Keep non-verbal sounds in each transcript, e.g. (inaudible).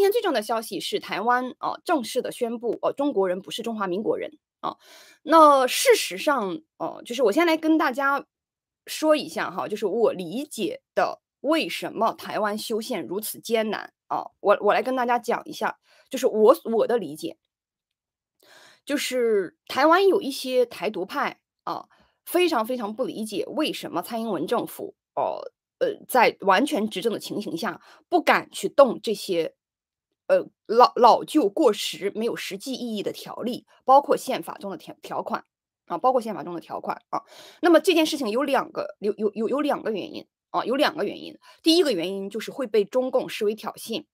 今天最重要的消息是台湾啊，正式的宣布，哦，中国人不是中华民国人啊。那事实上，哦，就是我先来跟大家说一下哈，就是我理解的为什么台湾修宪如此艰难啊。我我来跟大家讲一下，就是我我的理解，就是台湾有一些台独派啊，非常非常不理解为什么蔡英文政府哦呃在完全执政的情形下不敢去动这些。呃，老老旧过时没有实际意义的条例，包括宪法中的条条款啊，包括宪法中的条款啊。那么这件事情有两个有有有有两个原因啊，有两个原因。第一个原因就是会被中共视为挑衅，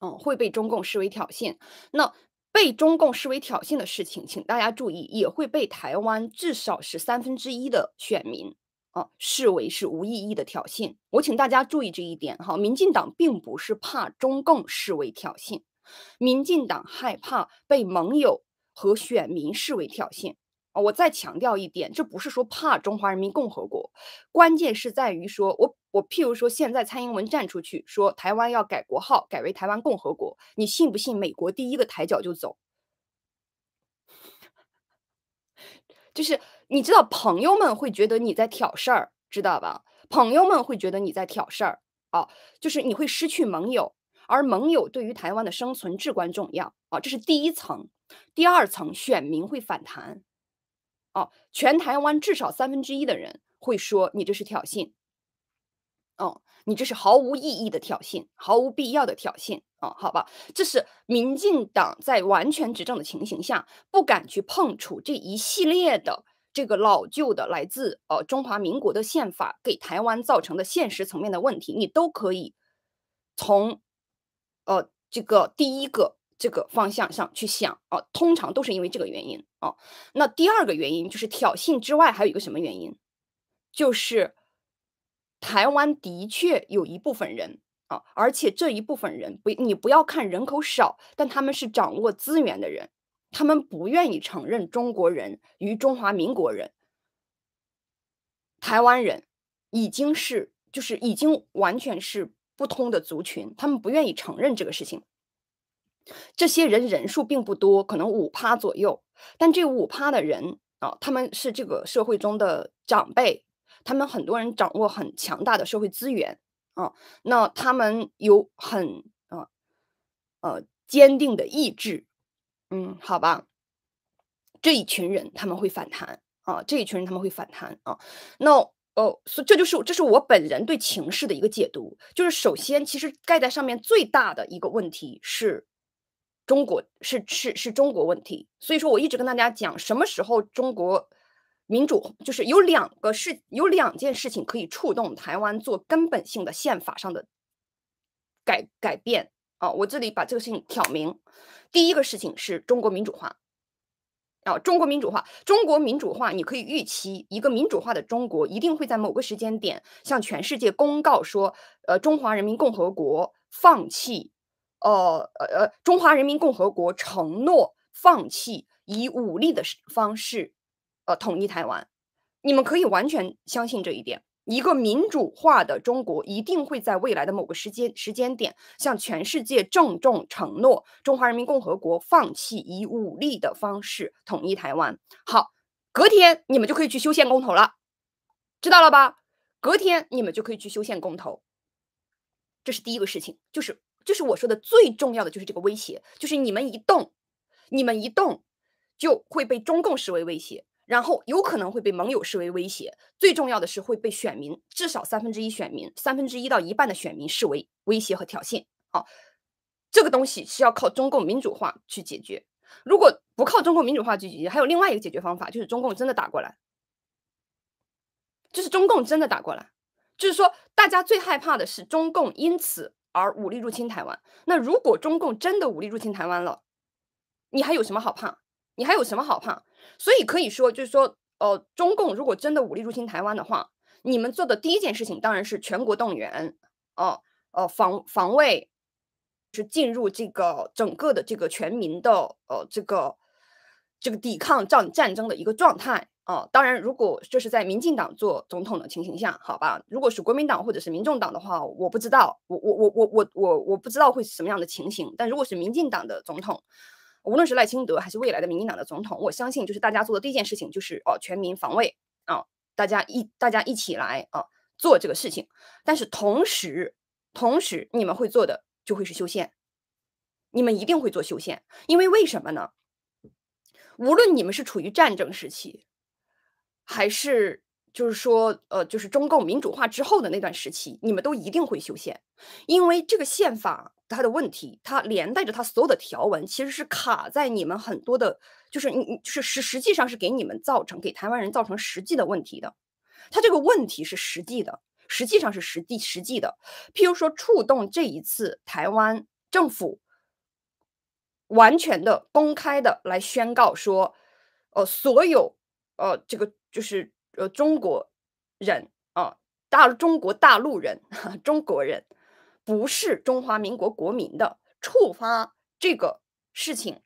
嗯，会被中共视为挑衅。那被中共视为挑衅的事情，请大家注意，也会被台湾至少是三分之一的选民。啊，视为是无意义的挑衅。我请大家注意这一点哈。民进党并不是怕中共视为挑衅，民进党害怕被盟友和选民视为挑衅。啊，我再强调一点，这不是说怕中华人民共和国，关键是在于说我我譬如说现在蔡英文站出去说台湾要改国号改为台湾共和国，你信不信美国第一个抬脚就走？(laughs) 就是。你知道朋友们会觉得你在挑事儿，知道吧？朋友们会觉得你在挑事儿，哦，就是你会失去盟友，而盟友对于台湾的生存至关重要，哦，这是第一层。第二层，选民会反弹，哦，全台湾至少三分之一的人会说你这是挑衅，哦，你这是毫无意义的挑衅，毫无必要的挑衅，哦，好吧，这是民进党在完全执政的情形下不敢去碰触这一系列的。这个老旧的来自呃中华民国的宪法给台湾造成的现实层面的问题，你都可以从呃这个第一个这个方向上去想啊，通常都是因为这个原因啊。那第二个原因就是挑衅之外还有一个什么原因，就是台湾的确有一部分人啊，而且这一部分人不你不要看人口少，但他们是掌握资源的人。他们不愿意承认中国人与中华民国人、台湾人已经是就是已经完全是不通的族群，他们不愿意承认这个事情。这些人人数并不多，可能五趴左右，但这五趴的人啊，他们是这个社会中的长辈，他们很多人掌握很强大的社会资源啊，那他们有很啊呃坚定的意志。嗯，好吧，这一群人他们会反弹啊，这一群人他们会反弹啊。那哦，所以这就是这是我本人对情势的一个解读。就是首先，其实盖在上面最大的一个问题是中国，是是是中国问题。所以说，我一直跟大家讲，什么时候中国民主就是有两个事，有两件事情可以触动台湾做根本性的宪法上的改改变。啊，我这里把这个事情挑明。第一个事情是中国民主化。啊，中国民主化，中国民主化，你可以预期，一个民主化的中国一定会在某个时间点向全世界公告说，呃，中华人民共和国放弃，呃，呃，呃，中华人民共和国承诺放弃以武力的方式，呃，统一台湾。你们可以完全相信这一点。一个民主化的中国一定会在未来的某个时间时间点向全世界郑重承诺：中华人民共和国放弃以武力的方式统一台湾。好，隔天你们就可以去修宪公投了，知道了吧？隔天你们就可以去修宪公投，这是第一个事情，就是就是我说的最重要的就是这个威胁，就是你们一动，你们一动就会被中共视为威胁。然后有可能会被盟友视为威胁，最重要的是会被选民至少三分之一选民三分之一到一半的选民视为威胁和挑衅。好，这个东西是要靠中共民主化去解决。如果不靠中共民主化去解决，还有另外一个解决方法，就是中共真的打过来，就是中共真的打过来，就是说大家最害怕的是中共因此而武力入侵台湾。那如果中共真的武力入侵台湾了，你还有什么好怕？你还有什么好怕？所以可以说，就是说，呃，中共如果真的武力入侵台湾的话，你们做的第一件事情当然是全国动员，哦，哦，防防卫，是进入这个整个的这个全民的，呃，这个这个抵抗战战争的一个状态啊。当然，如果这是在民进党做总统的情形下，好吧，如果是国民党或者是民众党的话，我不知道，我我我我我我我不知道会是什么样的情形。但如果是民进党的总统，无论是赖清德还是未来的民进党的总统，我相信就是大家做的第一件事情就是哦，全民防卫啊，大家一大家一起来啊做这个事情。但是同时，同时你们会做的就会是修宪，你们一定会做修宪，因为为什么呢？无论你们是处于战争时期，还是就是说呃就是中共民主化之后的那段时期，你们都一定会修宪，因为这个宪法。他的问题，他连带着他所有的条文，其实是卡在你们很多的，就是你你就是实实际上是给你们造成给台湾人造成实际的问题的。他这个问题是实际的，实际上是实际实际的。譬如说，触动这一次台湾政府完全的公开的来宣告说，呃，所有呃这个就是呃中国人啊大中国大陆人 (laughs) 中国人。不是中华民国国民的触发这个事情，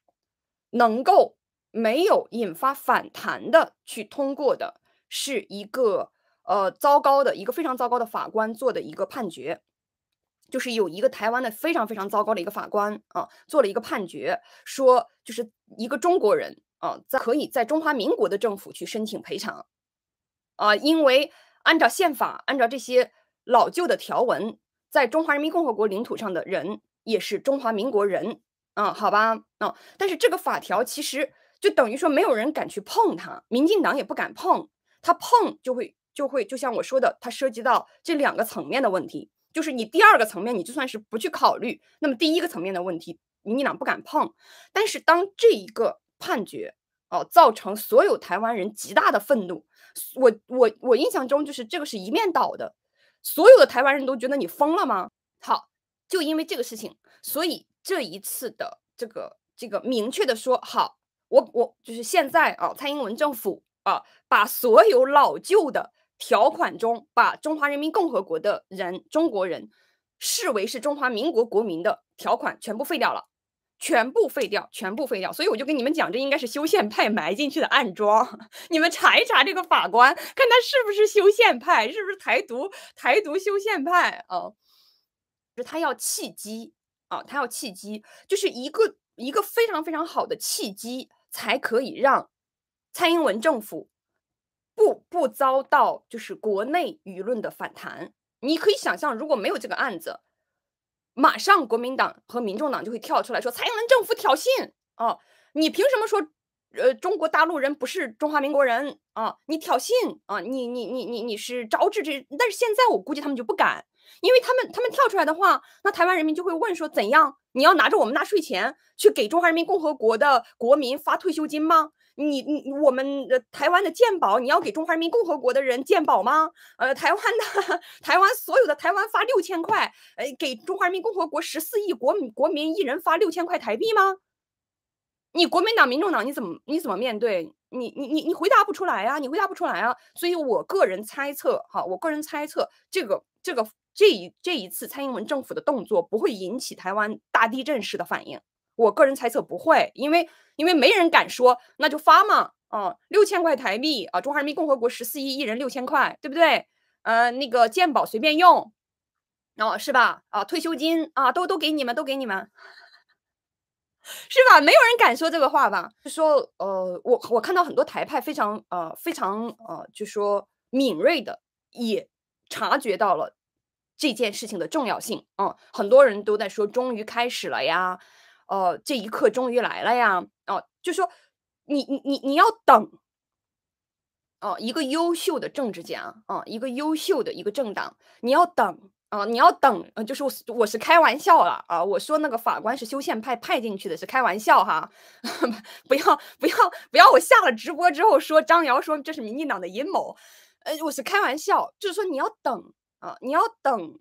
能够没有引发反弹的去通过的是一个呃糟糕的一个非常糟糕的法官做的一个判决，就是有一个台湾的非常非常糟糕的一个法官啊做了一个判决，说就是一个中国人啊在可以在中华民国的政府去申请赔偿啊，因为按照宪法按照这些老旧的条文。在中华人民共和国领土上的人也是中华民国人，啊，好吧，啊，但是这个法条其实就等于说没有人敢去碰它，民进党也不敢碰，他碰就会就会就像我说的，它涉及到这两个层面的问题，就是你第二个层面你就算是不去考虑，那么第一个层面的问题民进党不敢碰，但是当这一个判决哦，造成所有台湾人极大的愤怒，我我我印象中就是这个是一面倒的。所有的台湾人都觉得你疯了吗？好，就因为这个事情，所以这一次的这个这个明确的说，好，我我就是现在啊，蔡英文政府啊，把所有老旧的条款中，把中华人民共和国的人中国人视为是中华民国国民的条款全部废掉了。全部废掉，全部废掉。所以我就跟你们讲，这应该是修宪派埋进去的暗桩。(laughs) 你们查一查这个法官，看他是不是修宪派，是不是台独台独修宪派啊？就是他要契机啊，他要契机，就是一个一个非常非常好的契机，才可以让蔡英文政府不不遭到就是国内舆论的反弹。你可以想象，如果没有这个案子。马上，国民党和民众党就会跳出来说：“蔡英文政府挑衅哦，你凭什么说，呃，中国大陆人不是中华民国人啊？你挑衅啊，你你你你你是招致这……但是现在我估计他们就不敢，因为他们他们跳出来的话，那台湾人民就会问说：怎样？你要拿着我们纳税钱去给中华人民共和国的国民发退休金吗？”你你我们台湾的鉴宝，你要给中华人民共和国的人鉴宝吗？呃，台湾的 (laughs) 台湾所有的台湾发六千块，呃，给中华人民共和国十四亿国民国民一人发六千块台币吗？你国民党、民众党你怎么你怎么面对？你你你你回答不出来啊！你回答不出来啊！所以，我个人猜测哈，我个人猜测，这个这个这一这一次蔡英文政府的动作不会引起台湾大地震式的反应。我个人猜测不会，因为因为没人敢说，那就发嘛，嗯，六千块台币啊，中华人民共和国十四亿一人六千块，对不对？呃，那个健保随便用，哦，是吧？啊，退休金啊，都都给你们，都给你们，(laughs) 是吧？没有人敢说这个话吧？就说呃，我我看到很多台派非常呃非常呃，就说敏锐的也察觉到了这件事情的重要性，嗯，很多人都在说，终于开始了呀。哦，这一刻终于来了呀！哦，就说你你你你要等，哦，一个优秀的政治家，啊，一个优秀的一个政党，你要等，啊，你要等，呃，就是我是开玩笑了啊，我说那个法官是修宪派派进去的，是开玩笑哈，不要不要不要，我下了直播之后说张瑶说这是民进党的阴谋，呃，我是开玩笑，就是说你要等啊，你要等。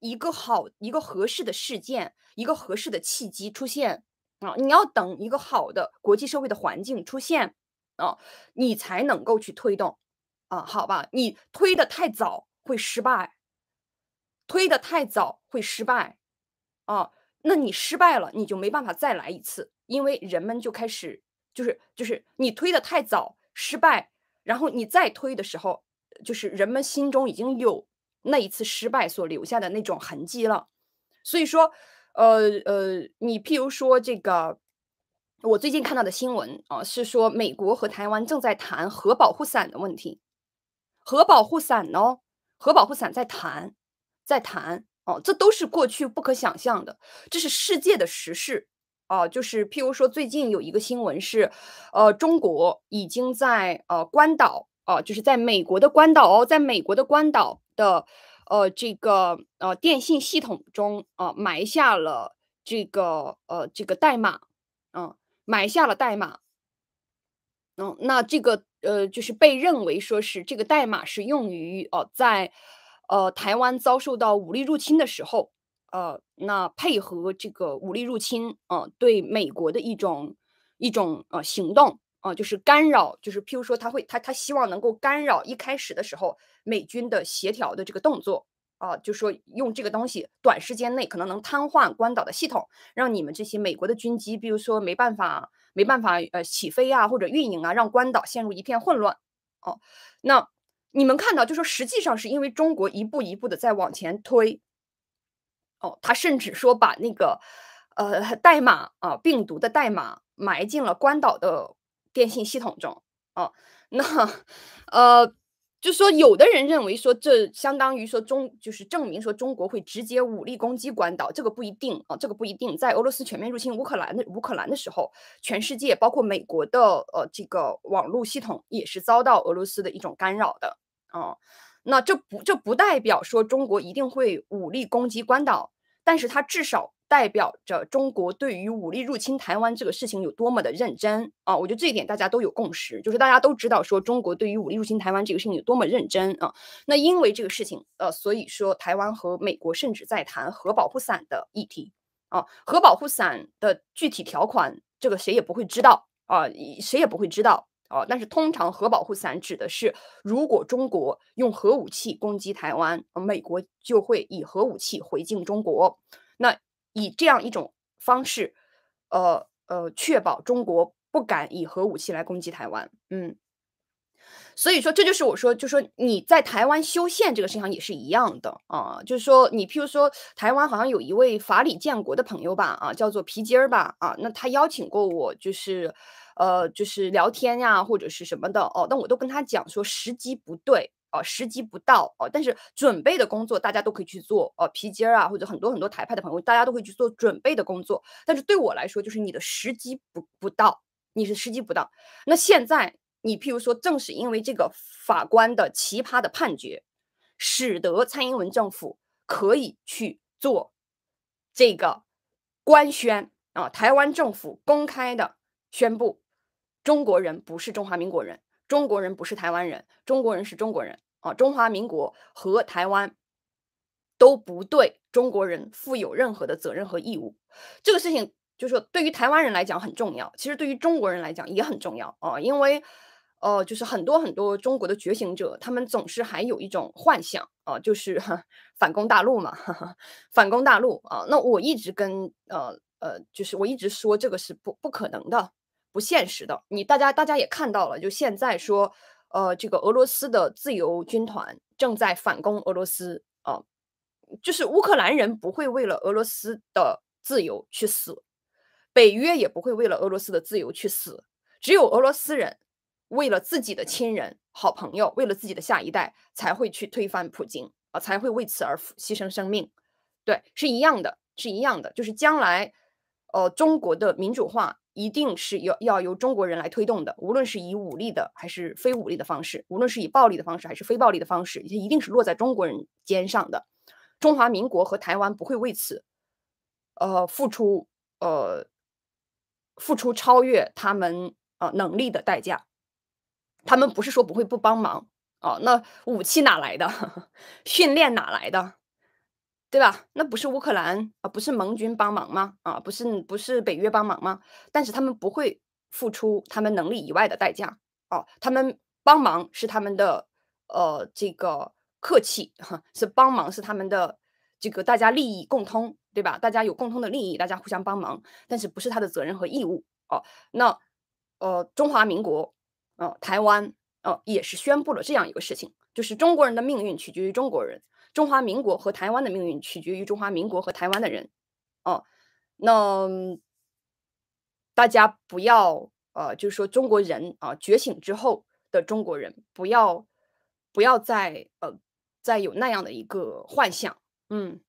一个好一个合适的事件、一个合适的契机出现啊，你要等一个好的国际社会的环境出现啊，你才能够去推动啊，好吧？你推的太早会失败，推的太早会失败啊，那你失败了，你就没办法再来一次，因为人们就开始就是就是你推的太早失败，然后你再推的时候，就是人们心中已经有。那一次失败所留下的那种痕迹了，所以说，呃呃，你譬如说这个，我最近看到的新闻啊，是说美国和台湾正在谈核保护伞的问题。核保护伞呢，核保护伞在谈，在谈哦，这都是过去不可想象的，这是世界的时事啊。就是譬如说，最近有一个新闻是，呃，中国已经在呃关岛啊，就是在美国的关岛哦，在美国的关岛。的，呃，这个，呃，电信系统中，啊，埋下了这个，呃，这个代码，嗯，埋下了代码，嗯，那这个，呃，就是被认为说是这个代码是用于，哦，在，呃，台湾遭受到武力入侵的时候，呃，那配合这个武力入侵，呃，对美国的一种，一种，呃，行动。啊，就是干扰，就是譬如说，他会，他他希望能够干扰一开始的时候美军的协调的这个动作啊，就说用这个东西，短时间内可能能瘫痪关岛的系统，让你们这些美国的军机，比如说没办法，没办法，呃，起飞啊，或者运营啊，让关岛陷入一片混乱。哦，那你们看到，就说实际上是因为中国一步一步的在往前推。哦，他甚至说把那个，呃，代码啊，病毒的代码埋进了关岛的。电信系统中，哦，那，呃，就说有的人认为说这相当于说中就是证明说中国会直接武力攻击关岛，这个不一定啊，这个不一定。在俄罗斯全面入侵乌克兰的乌克兰的时候，全世界包括美国的呃这个网络系统也是遭到俄罗斯的一种干扰的，啊。那这不这不代表说中国一定会武力攻击关岛，但是它至少。代表着中国对于武力入侵台湾这个事情有多么的认真啊！我觉得这一点大家都有共识，就是大家都知道说中国对于武力入侵台湾这个事情有多么认真啊。那因为这个事情，呃，所以说台湾和美国甚至在谈核保护伞的议题啊。核保护伞的具体条款，这个谁也不会知道啊，谁也不会知道啊。但是通常核保护伞指的是，如果中国用核武器攻击台湾，美国就会以核武器回敬中国，那。以这样一种方式，呃呃，确保中国不敢以核武器来攻击台湾，嗯，所以说这就是我说，就说你在台湾修宪这个事情上也是一样的啊，就是说你譬如说台湾好像有一位法理建国的朋友吧，啊，叫做皮筋儿吧，啊，那他邀请过我，就是呃，就是聊天呀或者是什么的哦，那我都跟他讲说时机不对。哦，时机不到哦，但是准备的工作大家都可以去做哦，皮筋儿啊，或者很多很多台派的朋友，大家都会去做准备的工作。但是对我来说，就是你的时机不不到，你是时机不到。那现在你譬如说，正是因为这个法官的奇葩的判决，使得蔡英文政府可以去做这个官宣啊，台湾政府公开的宣布，中国人不是中华民国人。中国人不是台湾人，中国人是中国人啊！中华民国和台湾都不对，中国人负有任何的责任和义务。这个事情就是对于台湾人来讲很重要，其实对于中国人来讲也很重要啊！因为呃，就是很多很多中国的觉醒者，他们总是还有一种幻想啊，就是 (laughs) 反攻大陆嘛，(laughs) 反攻大陆啊！那我一直跟呃呃，就是我一直说这个是不不可能的。不现实的，你大家大家也看到了，就现在说，呃，这个俄罗斯的自由军团正在反攻俄罗斯啊，就是乌克兰人不会为了俄罗斯的自由去死，北约也不会为了俄罗斯的自由去死，只有俄罗斯人为了自己的亲人、好朋友，为了自己的下一代，才会去推翻普京啊，才会为此而牺牲生命，对，是一样的，是一样的，就是将来，呃，中国的民主化。一定是要要由中国人来推动的，无论是以武力的还是非武力的方式，无论是以暴力的方式还是非暴力的方式，也一定是落在中国人肩上的。中华民国和台湾不会为此，呃，付出呃，付出超越他们呃能力的代价。他们不是说不会不帮忙啊，那武器哪来的？(laughs) 训练哪来的？对吧？那不是乌克兰啊？不是盟军帮忙吗？啊，不是不是北约帮忙吗？但是他们不会付出他们能力以外的代价哦。他们帮忙是他们的，呃，这个客气，哈，是帮忙是他们的这个大家利益共通，对吧？大家有共通的利益，大家互相帮忙，但是不是他的责任和义务哦。那呃，中华民国，呃，台湾，哦，也是宣布了这样一个事情，就是中国人的命运取决于中国人。中华民国和台湾的命运取决于中华民国和台湾的人，哦，那大家不要呃，就是说中国人啊，觉醒之后的中国人不要不要再呃再有那样的一个幻想，嗯，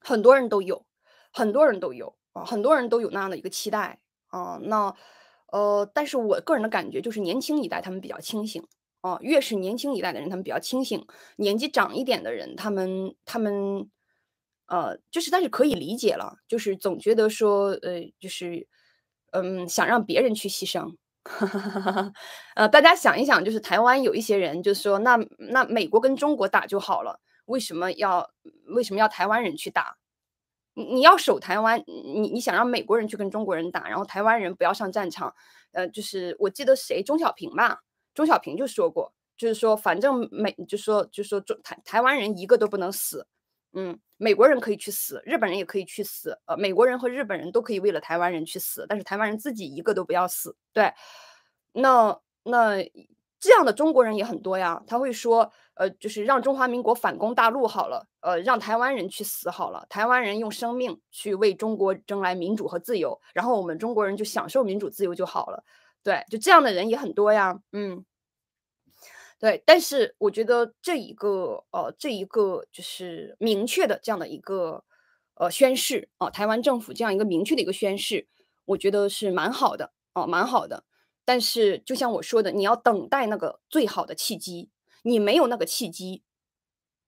很多人都有，很多人都有啊，很多人都有那样的一个期待啊，那呃，但是我个人的感觉就是年轻一代他们比较清醒。哦，越是年轻一代的人，他们比较清醒；年纪长一点的人，他们他们，呃，就是但是可以理解了。就是总觉得说，呃，就是，嗯，想让别人去牺牲。(laughs) 呃，大家想一想，就是台湾有一些人，就说，那那美国跟中国打就好了，为什么要为什么要台湾人去打？你你要守台湾，你你想让美国人去跟中国人打，然后台湾人不要上战场。呃，就是我记得谁，钟小平吧。钟小平就说过，就是说，反正美就说就说中台台湾人一个都不能死，嗯，美国人可以去死，日本人也可以去死，呃，美国人和日本人都可以为了台湾人去死，但是台湾人自己一个都不要死。对，那那这样的中国人也很多呀，他会说，呃，就是让中华民国反攻大陆好了，呃，让台湾人去死好了，台湾人用生命去为中国争来民主和自由，然后我们中国人就享受民主自由就好了。对，就这样的人也很多呀，嗯，对，但是我觉得这一个呃，这一个就是明确的这样的一个呃宣誓啊，台湾政府这样一个明确的一个宣誓，我觉得是蛮好的哦，蛮好的。但是就像我说的，你要等待那个最好的契机，你没有那个契机，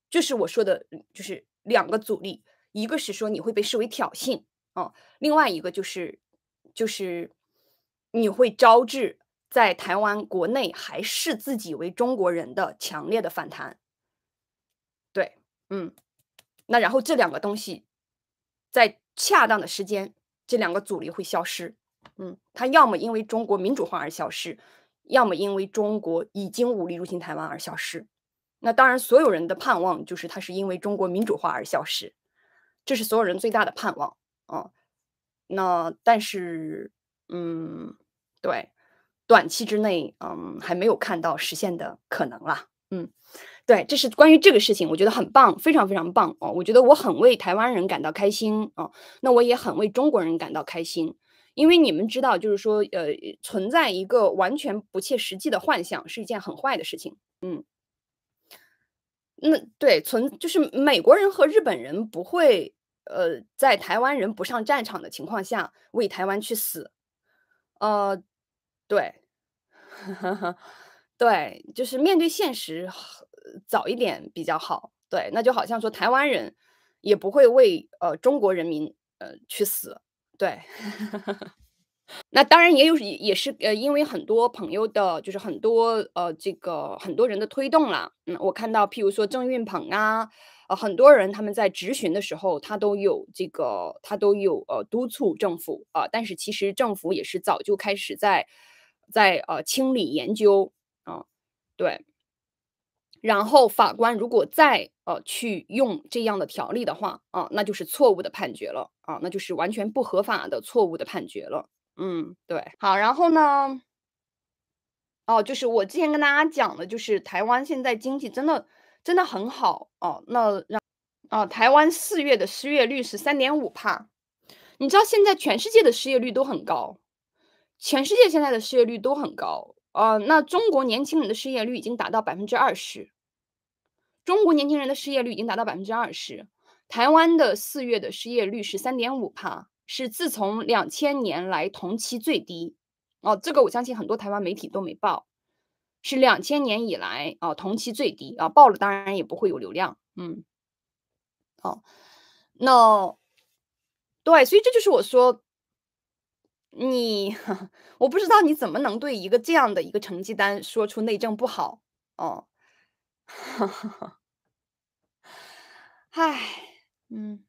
就是我说的，就是两个阻力，一个是说你会被视为挑衅哦，另外一个就是就是。你会招致在台湾国内还视自己为中国人的强烈的反弹。对，嗯，那然后这两个东西在恰当的时间，这两个阻力会消失。嗯，它要么因为中国民主化而消失，要么因为中国已经武力入侵台湾而消失。那当然，所有人的盼望就是它是因为中国民主化而消失，这是所有人最大的盼望啊。那但是，嗯。对，短期之内，嗯，还没有看到实现的可能了。嗯，对，这是关于这个事情，我觉得很棒，非常非常棒哦。我觉得我很为台湾人感到开心啊，那我也很为中国人感到开心，因为你们知道，就是说，呃，存在一个完全不切实际的幻想是一件很坏的事情。嗯，那对存就是美国人和日本人不会，呃，在台湾人不上战场的情况下为台湾去死，呃。对，(laughs) 对，就是面对现实，早一点比较好。对，那就好像说台湾人也不会为呃中国人民呃去死。对，(laughs) 那当然也有，也是呃因为很多朋友的，就是很多呃这个很多人的推动啦。嗯，我看到譬如说郑运鹏啊，呃很多人他们在质询的时候，他都有这个，他都有呃督促政府啊。但是其实政府也是早就开始在。在呃清理研究啊，对，然后法官如果再呃去用这样的条例的话啊，那就是错误的判决了啊，那就是完全不合法的错误的判决了。嗯，对，好，然后呢，哦，就是我之前跟大家讲的，就是台湾现在经济真的真的很好哦，那让哦，台湾四月的失业率是三点五帕，你知道现在全世界的失业率都很高。全世界现在的失业率都很高，呃，那中国年轻人的失业率已经达到百分之二十，中国年轻人的失业率已经达到百分之二十，台湾的四月的失业率是三点五帕，是自从两千年来同期最低，哦，这个我相信很多台湾媒体都没报，是两千年以来啊同期最低啊，报了当然也不会有流量，嗯，好，那对，所以这就是我说。你，(laughs) 我不知道你怎么能对一个这样的一个成绩单说出内政不好哦，(laughs) 唉，嗯。